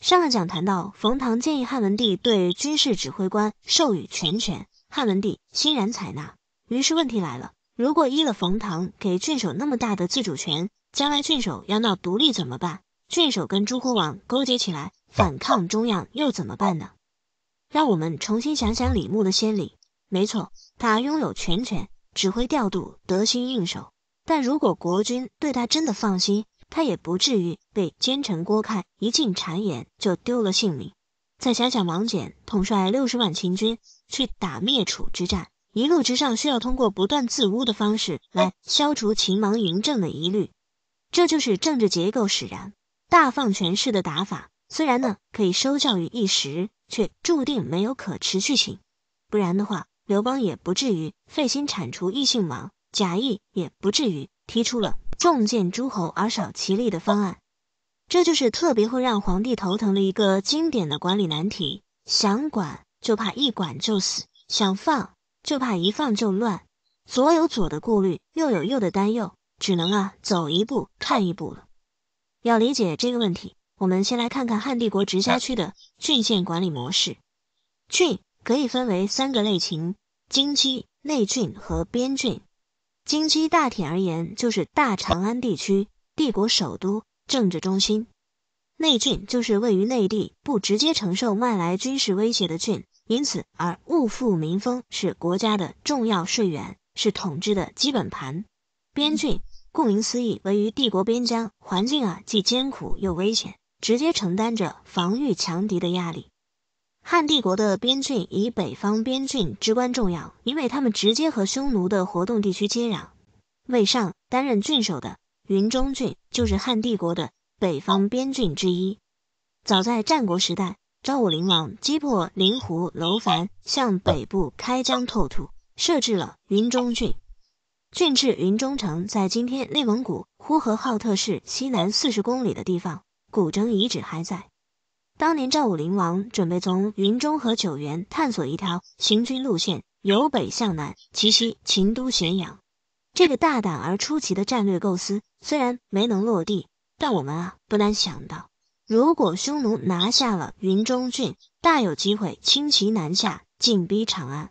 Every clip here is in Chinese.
上了讲谈到冯唐建议汉文帝对军事指挥官授予全权，汉文帝欣然采纳。于是问题来了：如果依了冯唐给郡守那么大的自主权，将来郡守要闹独立怎么办？郡守跟诸侯王勾结起来反抗中央又怎么办呢？让我们重新想想李牧的先例。没错，他拥有全权，指挥调度得心应手。但如果国君对他真的放心，他也不至于被奸臣郭开一进谗言就丢了性命。再想想王翦统帅六十万秦军去打灭楚之战，一路之上需要通过不断自污的方式来消除秦王嬴政的疑虑，这就是政治结构使然。大放权势的打法虽然呢可以收效于一时，却注定没有可持续性。不然的话，刘邦也不至于费心铲除异姓王，贾谊也不至于提出了。重建诸侯而少其力的方案，这就是特别会让皇帝头疼的一个经典的管理难题。想管就怕一管就死，想放就怕一放就乱。左有左的顾虑，右有右的担忧，只能啊走一步看一步了。要理解这个问题，我们先来看看汉帝国直辖区的郡县管理模式。郡可以分为三个类型：京畿、内郡和边郡。京畿大体而言就是大长安地区，帝国首都、政治中心。内郡就是位于内地，不直接承受外来军事威胁的郡，因此而物阜民丰，是国家的重要税源，是统治的基本盘。边郡，顾名思义，位于帝国边疆，环境啊既艰苦又危险，直接承担着防御强敌的压力。汉帝国的边郡以北方边郡至关重要，因为他们直接和匈奴的活动地区接壤。魏尚担任郡守的云中郡就是汉帝国的北方边郡之一。早在战国时代，赵武灵王击破灵狐楼烦，向北部开疆拓土，设置了云中郡。郡治云中城在今天内蒙古呼和浩特市西南四十公里的地方，古城遗址还在。当年赵武灵王准备从云中和九原探索一条行军路线，由北向南，奇袭秦都咸阳。这个大胆而出奇的战略构思虽然没能落地，但我们啊不难想到，如果匈奴拿下了云中郡，大有机会轻骑南下，进逼长安。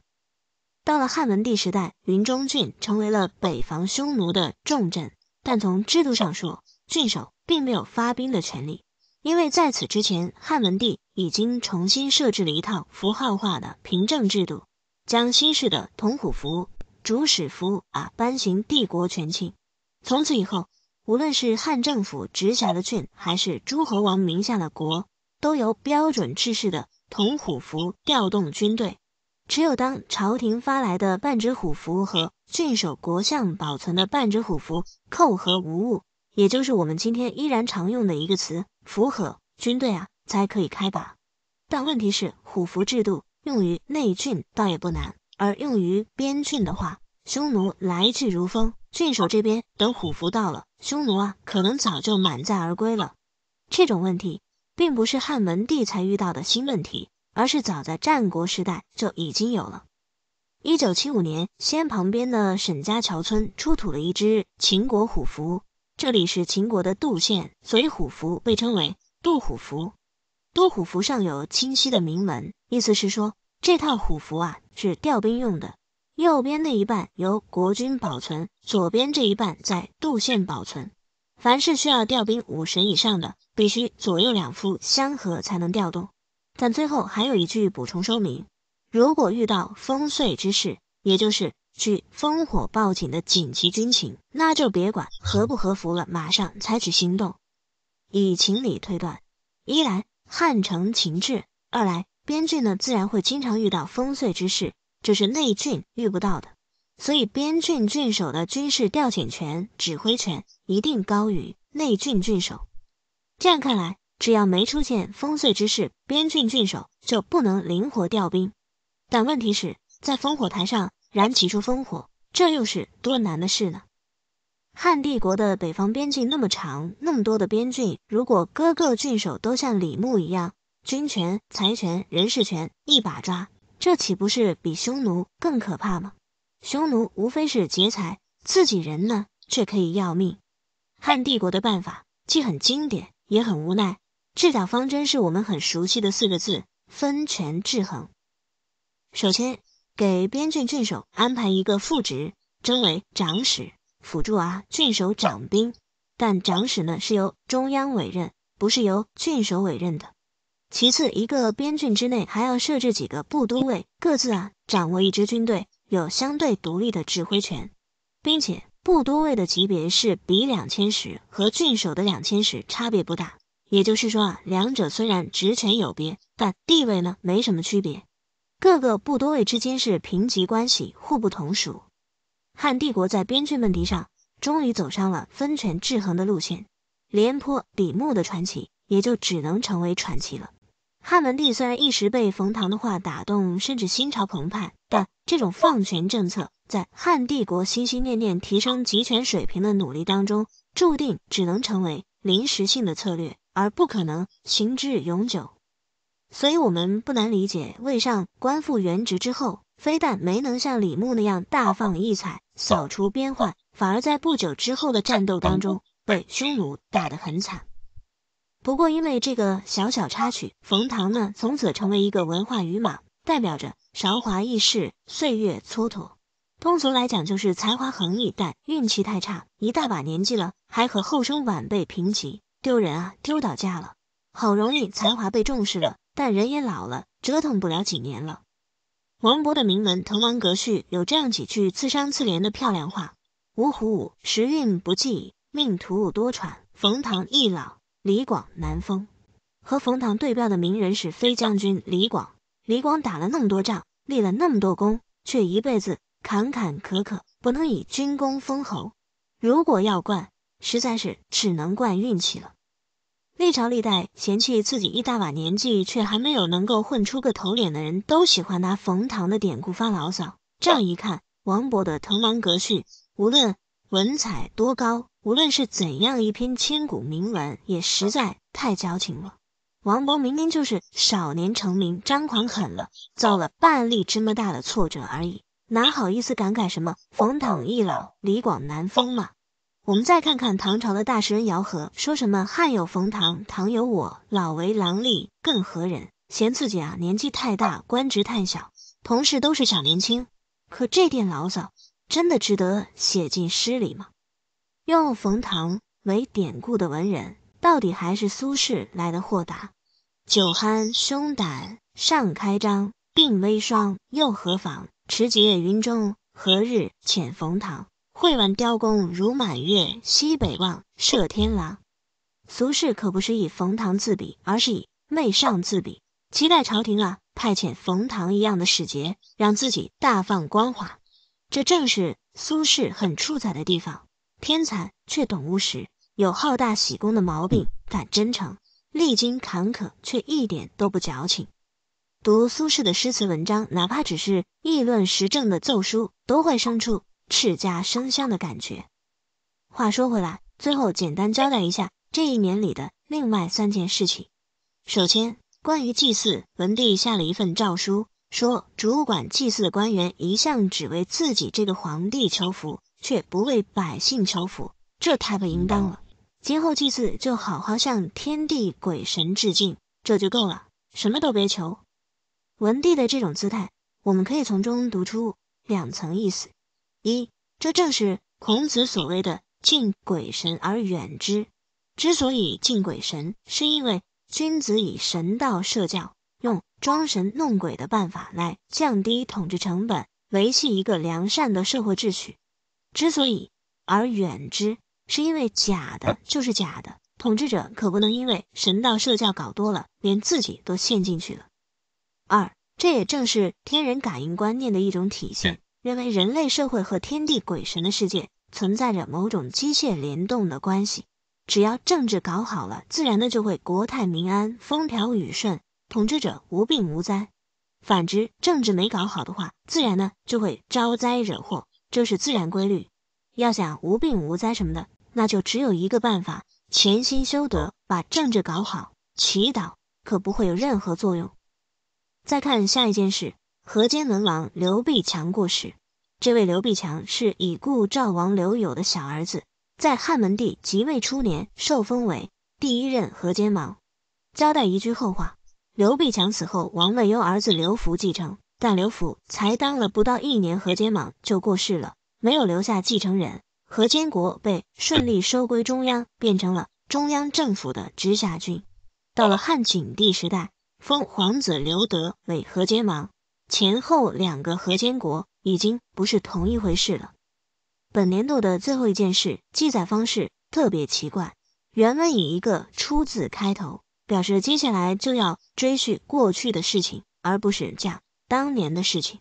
到了汉文帝时代，云中郡成为了北防匈奴的重镇，但从制度上说，郡守并没有发兵的权利。因为在此之前，汉文帝已经重新设置了一套符号化的凭证制度，将新式的铜虎符、主使符啊颁行帝国全庆。从此以后，无论是汉政府直辖的郡，还是诸侯王名下的国，都由标准制式的铜虎符调动军队。只有当朝廷发来的半只虎符和郡守、国相保存的半只虎符扣合无误，也就是我们今天依然常用的一个词。符合军队啊，才可以开拔。但问题是，虎符制度用于内郡倒也不难，而用于边郡的话，匈奴来去如风，郡守这边等虎符到了，匈奴啊，可能早就满载而归了。这种问题并不是汉文帝才遇到的新问题，而是早在战国时代就已经有了。一九七五年，西安旁边的沈家桥村出土了一只秦国虎符。这里是秦国的杜县，所以虎符被称为杜虎符。杜虎符上有清晰的铭文，意思是说这套虎符啊是调兵用的。右边那一半由国君保存，左边这一半在杜县保存。凡是需要调兵五十以上的，必须左右两副相合才能调动。但最后还有一句补充说明：如果遇到烽燧之事，也就是据烽火报警的紧急军情，那就别管合不合符了，马上采取行动。以情理推断，一来汉城情志，二来边郡呢自然会经常遇到烽燧之事，这是内郡遇不到的，所以边郡郡守的军事调遣权、指挥权一定高于内郡郡守。这样看来，只要没出现烽燧之事，边郡郡守就不能灵活调兵。但问题是，在烽火台上。燃起出烽火，这又是多难的事呢。汉帝国的北方边境那么长，那么多的边郡，如果各个郡守都像李牧一样，军权、财权、人事权一把抓，这岂不是比匈奴更可怕吗？匈奴无非是劫财，自己人呢却可以要命。汉帝国的办法既很经典，也很无奈。治假方针是我们很熟悉的四个字：分权制衡。首先。给边郡郡守安排一个副职，称为长史，辅助啊郡守掌兵。但长史呢是由中央委任，不是由郡守委任的。其次，一个边郡之内还要设置几个部都尉，各自啊掌握一支军队，有相对独立的指挥权，并且部都尉的级别是比两千石和郡守的两千石差别不大。也就是说啊，两者虽然职权有别，但地位呢没什么区别。各个部多位之间是平级关系，互不同属。汉帝国在边郡问题上终于走上了分权制衡的路线，廉颇、李牧的传奇也就只能成为传奇了。汉文帝虽然一时被冯唐的话打动，甚至心潮澎湃，但这种放权政策在汉帝国心心念念提升集权水平的努力当中，注定只能成为临时性的策略，而不可能行之永久。所以，我们不难理解，魏上官复原职之后，非但没能像李牧那样大放异彩，扫除边患，反而在不久之后的战斗当中被匈奴打得很惨。不过，因为这个小小插曲，冯唐呢，从此成为一个文化鱼马，代表着韶华易逝，岁月蹉跎。通俗来讲，就是才华横溢，但运气太差，一大把年纪了，还和后生晚辈平级，丢人啊，丢到家了。好容易才华被重视了。但人也老了，折腾不了几年了。王勃的名文《滕王阁序》有这样几句刺伤刺怜的漂亮话：“呜呼，时运不济，命途多舛。冯唐易老，李广难封。”和冯唐对标的名人是飞将军李广。李广打了那么多仗，立了那么多功，却一辈子坎坎坷坷，不能以军功封侯。如果要怪，实在是只能怪运气了。历朝历代嫌弃自己一大把年纪却还没有能够混出个头脸的人，都喜欢拿冯唐的典故发牢骚。这样一看，王勃的《滕王阁序》，无论文采多高，无论是怎样一篇千古名文，也实在太矫情了。王勃明明就是少年成名，张狂狠了，遭了半粒芝麻大的挫折而已，哪好意思感慨什么冯唐易老，李广难封嘛？我们再看看唐朝的大诗人姚和，说什么“汉有冯唐，唐有我，老为郎吏，更何人？”嫌自己啊年纪太大，官职太小，同事都是小年轻。可这点牢骚真的值得写进诗里吗？用冯唐为典故的文人，到底还是苏轼来的豁达。酒酣胸胆尚开张，鬓微霜又何妨？持节云中，何日遣冯唐？会挽雕弓如满月，西北望，射天狼。苏轼可不是以冯唐自比，而是以媚上自比，期待朝廷啊派遣冯唐一样的使节，让自己大放光华。这正是苏轼很出彩的地方：天才却懂务实，有好大喜功的毛病，但真诚，历经坎坷却一点都不矫情。读苏轼的诗词文章，哪怕只是议论时政的奏疏，都会生出。赤家生香的感觉。话说回来，最后简单交代一下这一年里的另外三件事情。首先，关于祭祀，文帝下了一份诏书，说主管祭祀的官员一向只为自己这个皇帝求福，却不为百姓求福，这太不应当了。今后祭祀就好好向天地鬼神致敬，这就够了，什么都别求。文帝的这种姿态，我们可以从中读出两层意思。一，这正是孔子所谓的“敬鬼神而远之”。之所以敬鬼神，是因为君子以神道社教，用装神弄鬼的办法来降低统治成本，维系一个良善的社会秩序。之所以而远之，是因为假的就是假的，统治者可不能因为神道社教搞多了，连自己都陷进去了。二，这也正是天人感应观念的一种体现。认为人类社会和天地鬼神的世界存在着某种机械联动的关系，只要政治搞好了，自然的就会国泰民安、风调雨顺，统治者无病无灾。反之，政治没搞好的话，自然呢就会招灾惹祸，这是自然规律。要想无病无灾什么的，那就只有一个办法：潜心修德，把政治搞好。祈祷可不会有任何作用。再看下一件事。河间文王刘必强过世。这位刘必强是已故赵王刘友的小儿子，在汉文帝即位初年受封为第一任河间王。交代一句后话，刘必强死后，王位由儿子刘福继承，但刘福才当了不到一年河间王就过世了，没有留下继承人。河间国被顺利收归中央，变成了中央政府的直辖郡。到了汉景帝时代，封皇子刘德为河间王。前后两个核监国已经不是同一回事了。本年度的最后一件事记载方式特别奇怪，原文以一个“出”字开头，表示接下来就要追叙过去的事情，而不是讲当年的事情。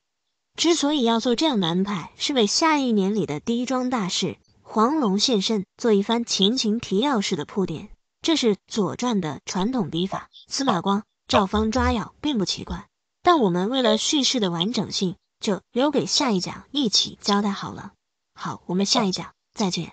之所以要做这样的安排，是为下一年里的第一桩大事——黄龙现身做一番前情提要式的铺垫。这是《左传》的传统笔法，司马光照方抓药并不奇怪。但我们为了叙事的完整性，就留给下一讲一起交代好了。好，我们下一讲再见。